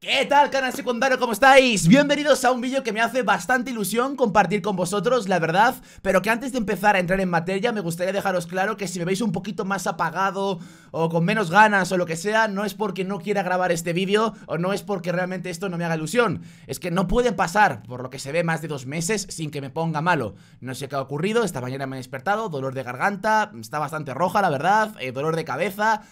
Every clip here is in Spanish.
¿Qué tal canal secundario? ¿Cómo estáis? Bienvenidos a un vídeo que me hace bastante ilusión compartir con vosotros, la verdad Pero que antes de empezar a entrar en materia me gustaría dejaros claro que si me veis un poquito más apagado O con menos ganas o lo que sea, no es porque no quiera grabar este vídeo O no es porque realmente esto no me haga ilusión Es que no puede pasar, por lo que se ve, más de dos meses sin que me ponga malo No sé qué ha ocurrido, esta mañana me he despertado, dolor de garganta, está bastante roja la verdad eh, Dolor de cabeza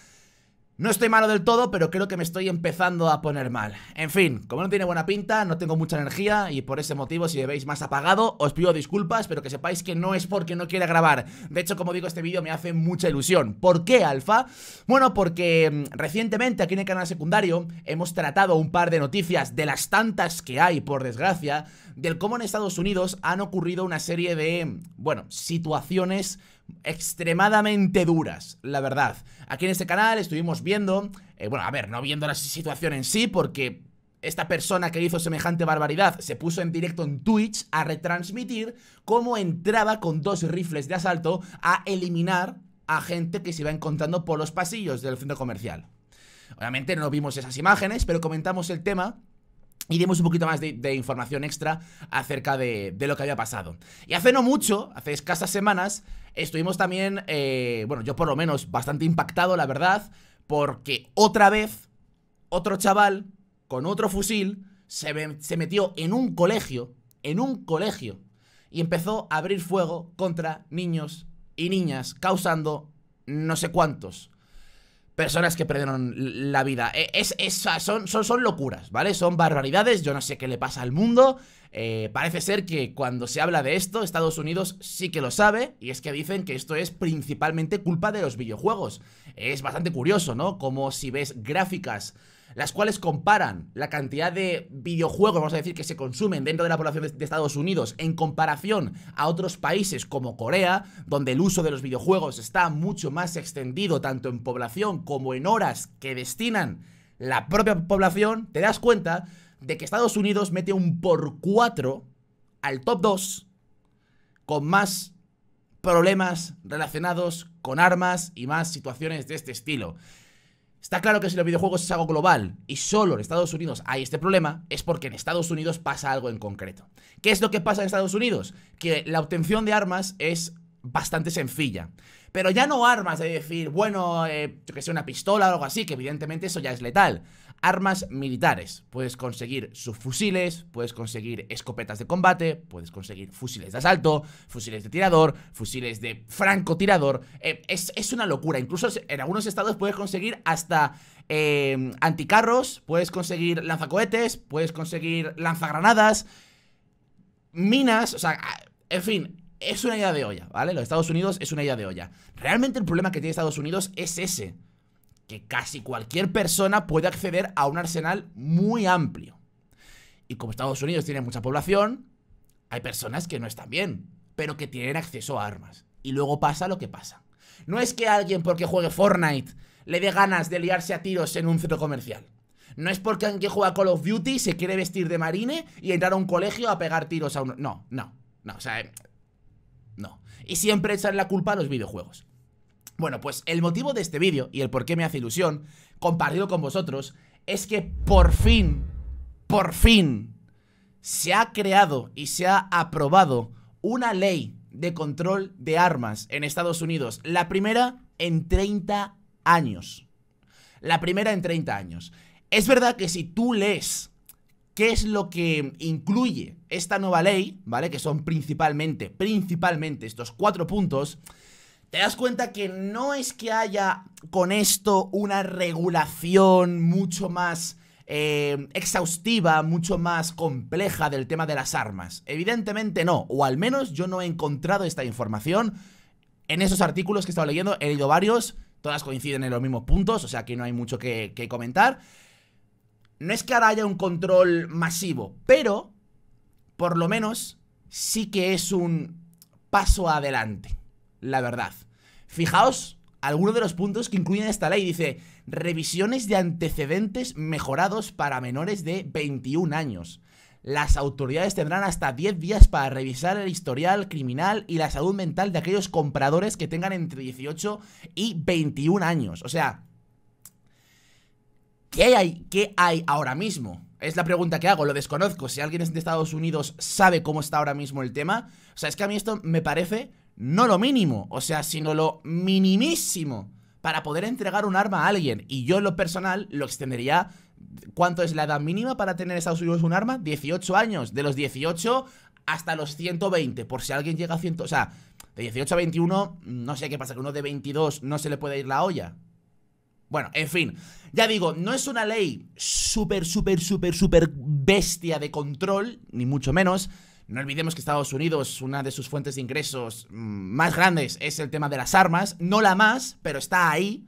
no estoy malo del todo, pero creo que me estoy empezando a poner mal. En fin, como no tiene buena pinta, no tengo mucha energía y por ese motivo si me veis más apagado, os pido disculpas, pero que sepáis que no es porque no quiera grabar. De hecho, como digo, este vídeo me hace mucha ilusión. ¿Por qué, Alfa? Bueno, porque mm, recientemente aquí en el canal secundario hemos tratado un par de noticias de las tantas que hay, por desgracia, del cómo en Estados Unidos han ocurrido una serie de, mm, bueno, situaciones extremadamente duras, la verdad. Aquí en este canal estuvimos viendo, eh, bueno, a ver, no viendo la situación en sí, porque esta persona que hizo semejante barbaridad se puso en directo en Twitch a retransmitir cómo entraba con dos rifles de asalto a eliminar a gente que se iba encontrando por los pasillos del centro comercial. Obviamente no vimos esas imágenes, pero comentamos el tema y dimos un poquito más de, información extra acerca de, lo que había pasado. Y hace no mucho, hace escasas semanas, estuvimos también, eh, bueno, yo por lo menos bastante impactado, la verdad, porque otra vez, otro chaval con otro fusil se, se metió en un colegio, en un colegio, y empezó a abrir fuego contra niños y niñas, causando no sé cuántos personas que perdieron la vida. E, es, ah, son, son, son, locuras, ¿vale? Son barbaridades, yo no sé qué le pasa al mundo. Eh, parece ser que cuando se habla de esto, Estados Unidos sí que lo sabe, y es que dicen que esto es principalmente culpa de los videojuegos. Es bastante curioso, ¿no? Como si ves gráficas las cuales comparan la cantidad de videojuegos, vamos a decir, que se consumen dentro de la población de, Estados Unidos en comparación a otros países como Corea, donde el uso de los videojuegos está mucho más extendido tanto en población como en horas que destinan la propia población, te das cuenta de que Estados Unidos mete un por cuatro al top 2 con más problemas relacionados con armas y más situaciones de este estilo. Está claro que si los videojuegos es algo global y solo en Estados Unidos hay este problema, es porque en Estados Unidos pasa algo en concreto. ¿Qué es lo que pasa en Estados Unidos? Que la obtención de armas es bastante sencilla. Pero ya no armas de decir, bueno, eh, yo que sea una pistola o algo así, que evidentemente eso ya es letal armas militares. Puedes conseguir subfusiles, puedes conseguir escopetas de combate, puedes conseguir fusiles de asalto, fusiles de tirador, fusiles de francotirador. Eh, es, una locura. Incluso en algunos estados puedes conseguir hasta em, anticarros, puedes conseguir lanzacohetes, puedes conseguir lanzagranadas, minas, o sea, en fin, es una idea de olla, ¿vale? Los Estados Unidos es una idea de olla. Realmente el problema que tiene Estados Unidos es ese que casi cualquier persona puede acceder a un arsenal muy amplio. Y como Estados Unidos tiene mucha población, hay personas que no están bien, pero que tienen acceso a armas. Y luego pasa lo que pasa. No es que alguien porque juegue Fortnite le dé ganas de liarse a tiros en un centro comercial. No es porque alguien que juega Call of Duty se quiere vestir de marine y entrar a un colegio a pegar tiros a uno. No, no, no, o sea, eh, no. Y siempre echan la culpa a los videojuegos. Bueno, pues el motivo de este vídeo y el por qué me hace ilusión compartirlo con vosotros es que por fin, por fin, se ha creado y se ha aprobado una ley de control de armas en Estados Unidos. La primera en 30 años. La primera en 30 años. Es verdad que si tú lees qué es lo que incluye esta nueva ley, ¿vale? Que son principalmente, principalmente estos cuatro puntos, te das cuenta que no es que haya con esto una regulación mucho más eh, exhaustiva, mucho más compleja del tema de las armas. Evidentemente no, o al menos yo no he encontrado esta información en esos artículos que he estado leyendo, he leído varios, todas coinciden en los mismos puntos, o sea que no hay mucho que, que comentar. No es que ahora haya un control masivo, pero por lo menos sí que es un paso adelante la verdad. Fijaos algunos de los puntos que incluyen esta ley. Dice, revisiones de antecedentes mejorados para menores de 21 años. Las autoridades tendrán hasta 10 días para revisar el historial criminal y la salud mental de aquellos compradores que tengan entre 18 y 21 años. O sea, ¿qué hay, qué hay ahora mismo? Es la pregunta que hago, lo desconozco. Si alguien es de Estados Unidos sabe cómo está ahora mismo el tema. O sea, es que a mí esto me parece no lo mínimo, o sea, sino lo minimísimo para poder entregar un arma a alguien. Y yo en lo personal lo extendería. ¿Cuánto es la edad mínima para tener en Estados Unidos un arma? 18 años. De los 18 hasta los 120, por si alguien llega a 100... O sea, de 18 a 21, no sé qué pasa, que uno de 22 no se le puede ir la olla. Bueno, en fin, ya digo, no es una ley súper, súper, súper, súper bestia de control, ni mucho menos, no olvidemos que Estados Unidos, una de sus fuentes de ingresos mm, más grandes es el tema de las armas, no la más, pero está ahí.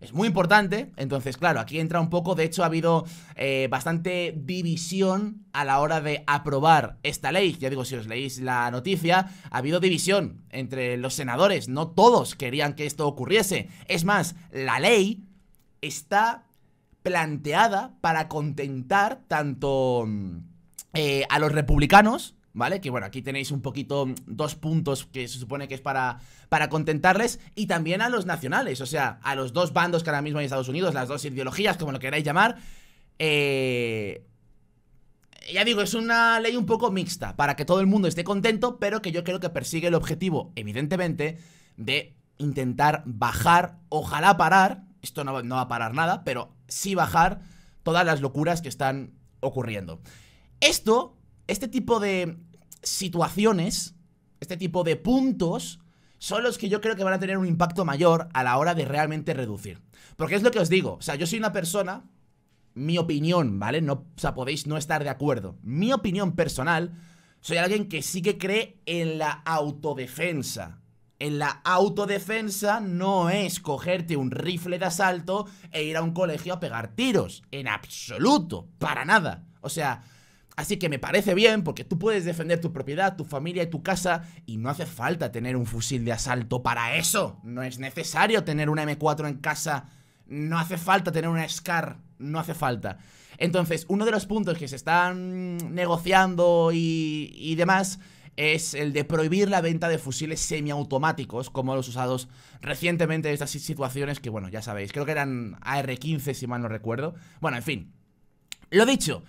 Es muy importante, entonces claro, aquí entra un poco, de hecho ha habido eh, bastante división a la hora de aprobar esta ley. Ya digo, si os leéis la noticia, ha habido división entre los senadores, no todos querían que esto ocurriese. Es más, la ley está planteada para contentar tanto mm, eh, a los republicanos ¿vale? Que bueno, aquí tenéis un poquito mm, dos puntos que se supone que es para, para contentarles y también a los nacionales, o sea, a los dos bandos que ahora mismo hay en Estados Unidos, las dos ideologías, como lo queráis llamar, eh... Ya digo, es una ley un poco mixta, para que todo el mundo esté contento, pero que yo creo que persigue el objetivo, evidentemente, de intentar bajar, ojalá parar, esto no, no va a parar nada, pero sí bajar todas las locuras que están ocurriendo. Esto este tipo de situaciones, este tipo de puntos, son los que yo creo que van a tener un impacto mayor a la hora de realmente reducir. Porque es lo que os digo, o sea, yo soy una persona, mi opinión, ¿vale? No, o sea, podéis no estar de acuerdo. Mi opinión personal, soy alguien que sí que cree en la autodefensa. En la autodefensa no es cogerte un rifle de asalto e ir a un colegio a pegar tiros. En absoluto, para nada. O sea, Así que me parece bien porque tú puedes defender tu propiedad, tu familia y tu casa y no hace falta tener un fusil de asalto para eso. No es necesario tener una M4 en casa, no hace falta tener una SCAR, no hace falta. Entonces, uno de los puntos que se están negociando y, y demás es el de prohibir la venta de fusiles semiautomáticos como los usados recientemente en estas situaciones que, bueno, ya sabéis, creo que eran AR-15 si mal no recuerdo. Bueno, en fin. Lo dicho,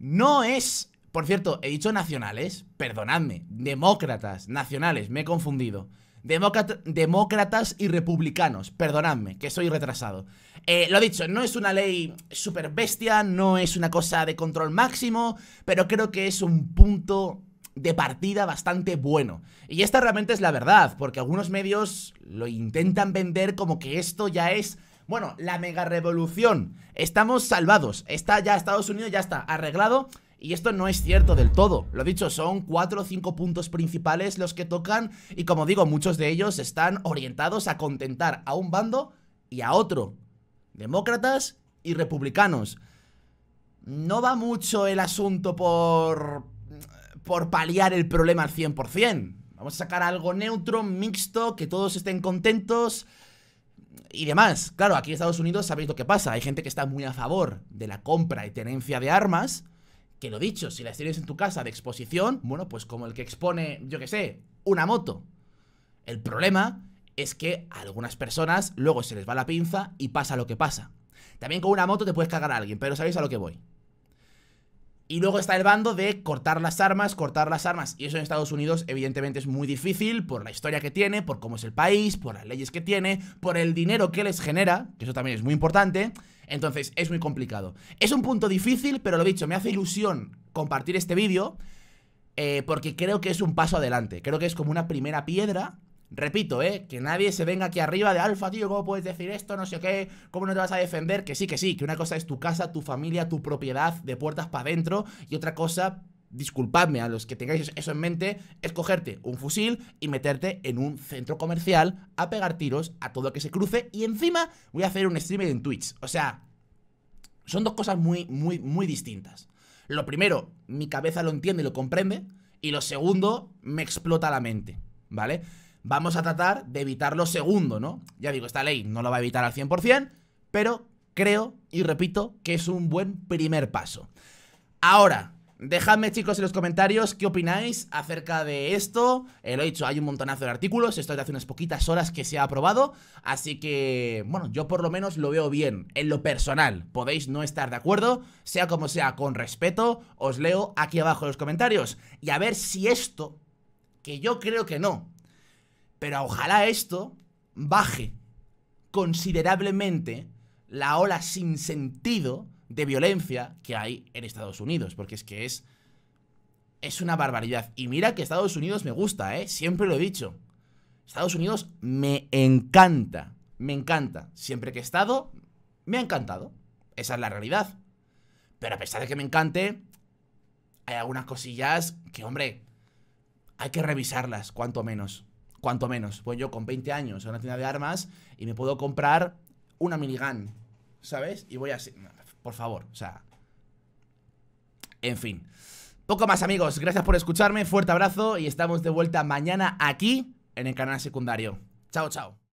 no es. Por cierto, he dicho nacionales, perdonadme, demócratas, nacionales, me he confundido. demócratas y republicanos, perdonadme, que soy retrasado. Eh, lo he dicho, no es una ley super bestia, no es una cosa de control máximo, pero creo que es un punto de partida bastante bueno. Y esta realmente es la verdad, porque algunos medios lo intentan vender como que esto ya es bueno, la mega revolución. Estamos salvados. Está ya Estados Unidos, ya está arreglado. Y esto no es cierto del todo. Lo dicho, son cuatro o cinco puntos principales los que tocan. Y como digo, muchos de ellos están orientados a contentar a un bando y a otro. Demócratas y republicanos. No va mucho el asunto por... por paliar el problema al 100%. Vamos a sacar algo neutro, mixto, que todos estén contentos y demás. Claro, aquí en Estados Unidos sabéis lo que pasa. Hay gente que está muy a favor de la compra y tenencia de armas. Que lo dicho, si las tienes en tu casa de exposición, bueno, pues como el que expone, yo qué sé, una moto. El problema es que a algunas personas luego se les va la pinza y pasa lo que pasa. También con una moto te puedes cagar a alguien, pero sabéis a lo que voy. Y luego está el bando de cortar las armas, cortar las armas. Y eso en Estados Unidos evidentemente es muy difícil por la historia que tiene, por cómo es el país, por las leyes que tiene, por el dinero que les genera, que eso también es muy importante. Entonces es muy complicado. Es un punto difícil, pero lo dicho, me hace ilusión compartir este vídeo eh, porque creo que es un paso adelante. Creo que es como una primera piedra Repito, ¿eh? Que nadie se venga aquí arriba de alfa, tío, ¿cómo puedes decir esto? No sé qué, ¿cómo no te vas a defender? Que sí, que sí, que una cosa es tu casa, tu familia, tu propiedad, de puertas para adentro, y otra cosa, disculpadme a los que tengáis eso en mente, es cogerte un fusil y meterte en un centro comercial a pegar tiros a todo lo que se cruce y encima voy a hacer un stream en Twitch. O sea, son dos cosas muy, muy, muy distintas. Lo primero, mi cabeza lo entiende y lo comprende. Y lo segundo, me explota la mente, ¿vale? vamos a tratar de evitarlo segundo, ¿no? Ya digo, esta ley no lo va a evitar al 100%, pero creo y repito que es un buen primer paso. Ahora, Dejadme, chicos, en los comentarios qué opináis acerca de esto. Eh, lo he dicho, hay un montonazo de artículos. Esto es de hace unas poquitas horas que se ha aprobado. Así que, bueno, yo por lo menos lo veo bien en lo personal. Podéis no estar de acuerdo, sea como sea, con respeto. Os leo aquí abajo en los comentarios. Y a ver si esto, que yo creo que no, pero ojalá esto baje considerablemente la ola sin sentido de violencia que hay en Estados Unidos, porque es que es es una barbaridad. Y mira que Estados Unidos me gusta, ¿eh? Siempre lo he dicho. Estados Unidos me encanta, me encanta. Siempre que he estado, me ha encantado. Esa es la realidad. Pero a pesar de que me encante, hay algunas cosillas que, hombre, hay que revisarlas, cuanto menos cuanto menos. Pues yo con 20 años En una tienda de armas y me puedo comprar una minigun, ¿sabes? Y voy así, por favor, o sea... En fin. Poco más amigos, gracias por escucharme, fuerte abrazo y estamos de vuelta mañana aquí en el canal secundario. Chao, chao.